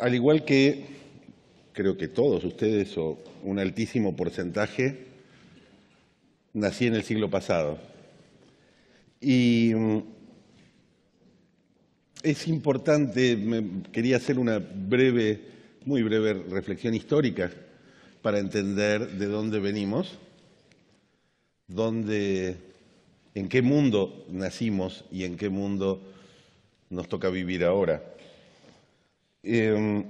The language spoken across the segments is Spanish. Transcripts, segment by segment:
al igual que creo que todos ustedes o un altísimo porcentaje, nací en el siglo pasado. Y mm, es importante, quería hacer una breve, muy breve reflexión histórica para entender de dónde venimos, dónde, en qué mundo nacimos y en qué mundo nos toca vivir ahora. Em,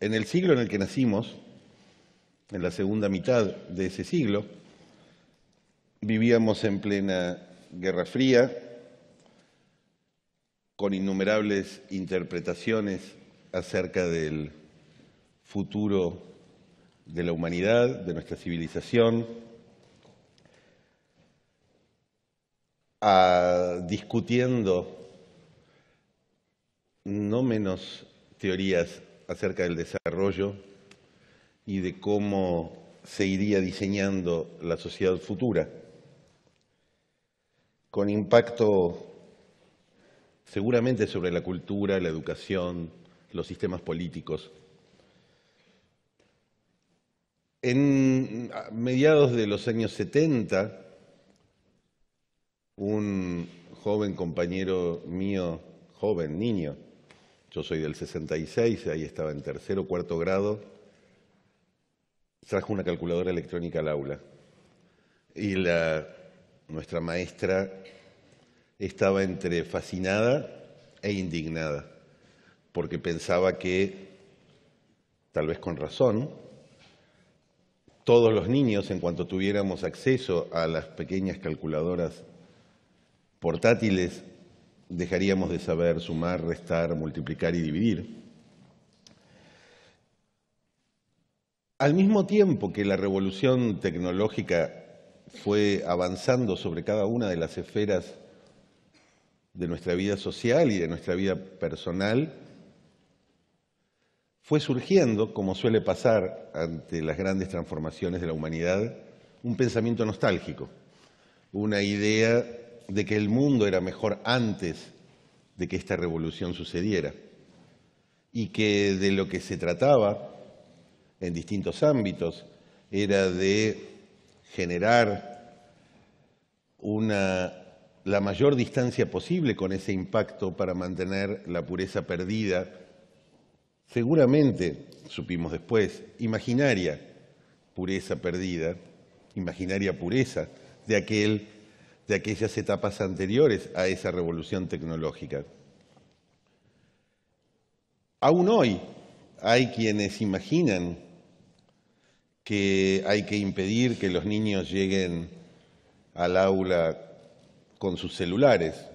en el siglo en el que nacimos, en la segunda mitad de ese siglo, vivíamos en plena Guerra Fría, con innumerables interpretaciones acerca del futuro de la humanidad, de nuestra civilización, ah, discutiendo no menos teorías acerca del desarrollo y de cómo se iría diseñando la sociedad futura, con impacto seguramente sobre la cultura, la educación, los sistemas políticos. En mediados de los años 70, un joven compañero mío, joven niño, yo soy del 66, ahí estaba en tercero, cuarto grado. Trajo una calculadora electrónica al aula. Y nuestra maestra estaba entre fascinada e indignada, porque pensaba que, tal vez con razón, todos los niños, en cuanto tuviéramos acceso a las pequeñas calculadoras portátiles dejaríamos de saber sumar, restar, multiplicar y dividir. Al mismo tiempo que la revolución tecnológica fue avanzando sobre cada una de las esferas de nuestra vida social y de nuestra vida personal, fue surgiendo, como suele pasar ante las grandes transformaciones de la humanidad, un pensamiento nostálgico, una idea de que el mundo era mejor antes de que esta revolución sucediera y que de lo que se trataba en distintos ámbitos era de generar una, la mayor distancia posible con ese impacto para mantener la pureza perdida, seguramente, supimos después, imaginaria pureza perdida, imaginaria pureza de aquel de aquellas etapas anteriores a esa revolución tecnológica. Aún hoy hay quienes imaginan que hay que impedir que los niños lleguen al aula con sus celulares,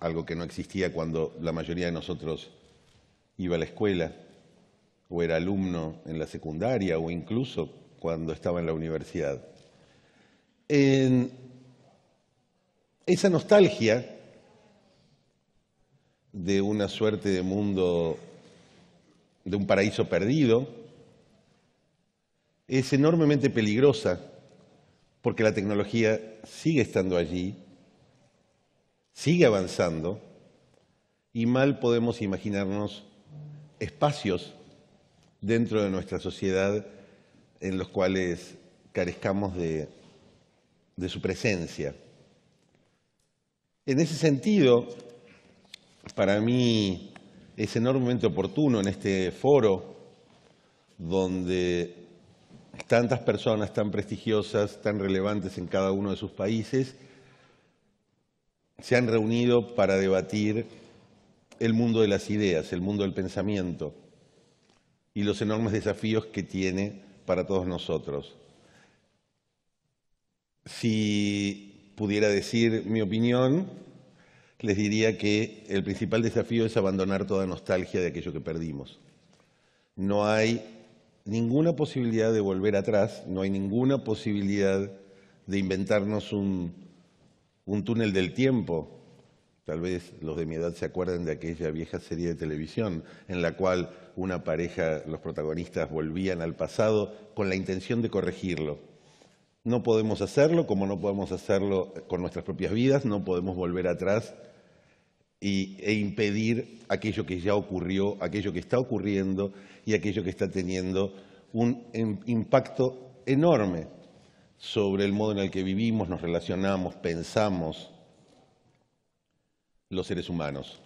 algo que no existía cuando la mayoría de nosotros iba a la escuela o era alumno en la secundaria o incluso cuando estaba en la universidad esa nostalgia de una suerte de mundo, de un paraíso perdido, es enormemente peligrosa porque la tecnología sigue estando allí, sigue avanzando y mal podemos imaginarnos espacios dentro de nuestra sociedad en los cuales carezcamos de, su presencia. En ese sentido, para mí es enormemente oportuno en este foro donde tantas personas tan prestigiosas, tan relevantes en cada uno de sus países, se han reunido para debatir el mundo de las ideas, el mundo del pensamiento y los enormes desafíos que tiene para todos nosotros pudiera decir mi opinión, les diría que el principal desafío es abandonar toda nostalgia de aquello que perdimos. No hay ninguna posibilidad de volver atrás, no hay ninguna posibilidad de inventarnos un, un túnel del tiempo. Tal vez los de mi edad se acuerden de aquella vieja serie de televisión en la cual una pareja, los protagonistas volvían al pasado con la intención de corregirlo no podemos hacerlo, como no podemos hacerlo con nuestras propias vidas, no podemos volver atrás e impedir aquello que ya ocurrió, aquello que está ocurriendo y aquello que está teniendo un em, impacto enorme sobre el modo en el que vivimos, nos relacionamos, pensamos los seres humanos.